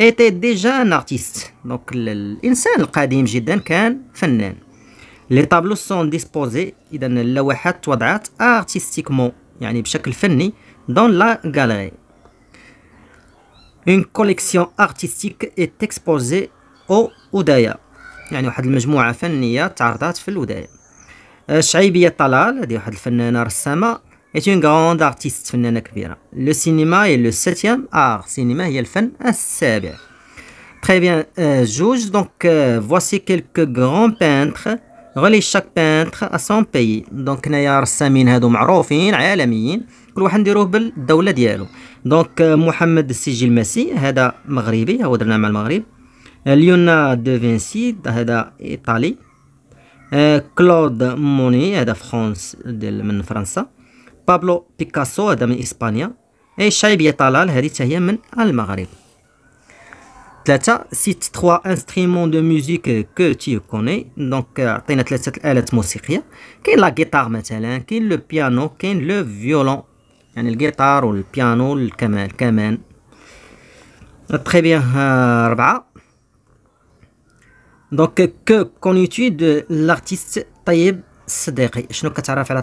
ايتي ديجا ان ارتيست دونك الانسان القديم جدا كان فنان لي طابلو سون ديسبوزي اذا اللوحات وضعت ارتستيكمون يعني بشكل فني دون لا غالري اون كوليكسيون ارتستيك ات اكسبوزي او ودايا يعني واحد المجموعه فنيه تعرضات في الودايا شعيبيه طلال هذه واحد الفنانه رسامه est une grande artiste Le cinéma est le septième art. Cinéma est le bien. Très bien, euh, juge. donc euh, voici quelques grands peintres. Reliez chaque peintre à son pays. Donc, Nayar Samin Hadou Marofin, Alamin, Kouahan Dirobel, Daoula Donc, euh, Mohamed Sijil Messi, Hada Maghribi, Hadou Namal Maghrib. De Vinci, de Italie. Claude Monet, Hada France, de France. Pablo Picasso, est homme espagnol, et un chèque qui est à C'est trois instruments de musique que tu connais. Donc, euh, tu musique la guitare, le piano, le violon. La guitare, le piano, le camel. Très bien, euh, Donc, que connais-tu de l'artiste Tayeb Je ne sais pas tu as fait la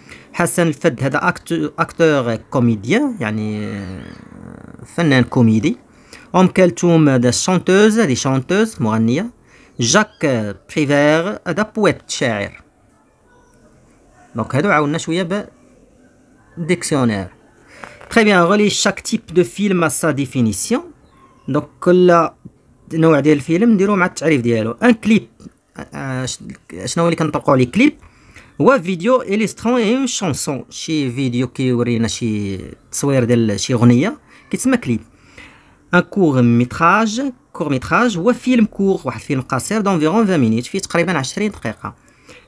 حسن الفد هذا اكتور كوميديان يعني فنان كوميدي ام كلثوم هذا شانتوز هذه شانتوز مغنيه جاك بريفير هذا بويت شاعر دونك هادو عاونا شويه ب ديكسيونير تري بيان غولي شاك تيب دو فيلم سا ديفينيسيون دونك كل نوع ديال الفيلم نديرو مع التعريف ديالو ان كليب شنو اللي كنطلقوا عليه كليب هو وفيديو اليسترون شونسون شي فيديو كيورينا شي تصوير ديال شي اغنيه كيتسمى كليب ان كور ميتراج كور ميتراج هو فيلم كور واحد فيلم قصير دونفيرون 20 مينيت فيه تقريبا 20 دقيقه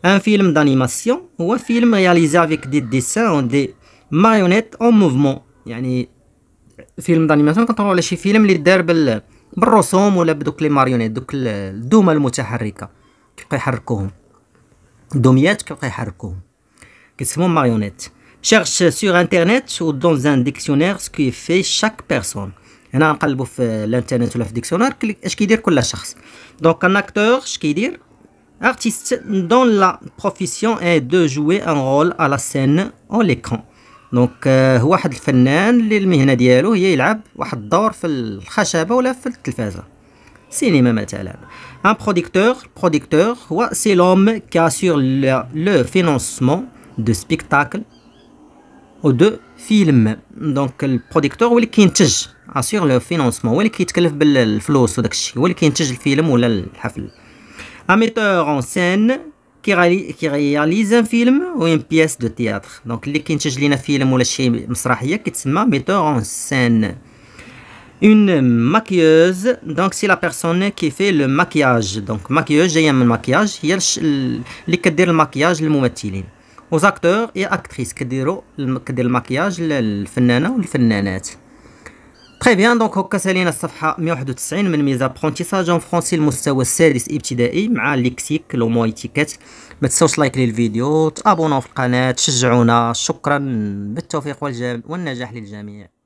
ان فيلم دانيماسيون هو فيلم رياليزي افيك دي ديسان اون دي ماريونيت اون موفمون يعني فيلم دانيماسيون كنطلعوا على شي فيلم اللي دار بال بالرسوم ولا بدوك لي ماريونيت دوك الدومه المتحركه كيبقى يحركوهم dommiettes que Harko. Qu'est-ce marionnette Cherche sur Internet ou dans un dictionnaire ce que fait chaque personne. On a on va l'Internet ou le dictionnaire, ce veux dit que la cherche. Donc, un acteur, ce veux dit, artiste dont la profession est de jouer un rôle à la scène ou l'écran. دونك هو euh, واحد الفنان اللي المهنه ديالو هي يلعب واحد الدور في الخشبه ولا في التلفازه cinéma Un producteur, producteur, c'est l'homme qui assure le, financement de spectacles ou de films. Donc le producteur ou assure le financement ou le kit kalif bel flos ou le le film ou la Un metteur en scène qui, réalise un film ou une pièce de théâtre. Donc le kintij l'ina film ou le chi msrahia qui metteur en scène. Une maquilleuse, donc c'est la personne qui fait le maquillage. Donc maquilleuse جاية من الماكياج هي اللي كدير الماكياج للممثلين. وزاكتور اي اكتريس كديروا كدير الماكياج للفنانة والفنانات. تخي بيان دونك هكا سالينا الصفحة 191 من ميزا ابرونتيساج اون فرونسي المستوى السادس ابتدائي مع ليكسيك لو مو ايتيكات ما تنساوش لايك للفيديو تابوناو في القناة تشجعونا شكرا بالتوفيق والجام والنجاح للجميع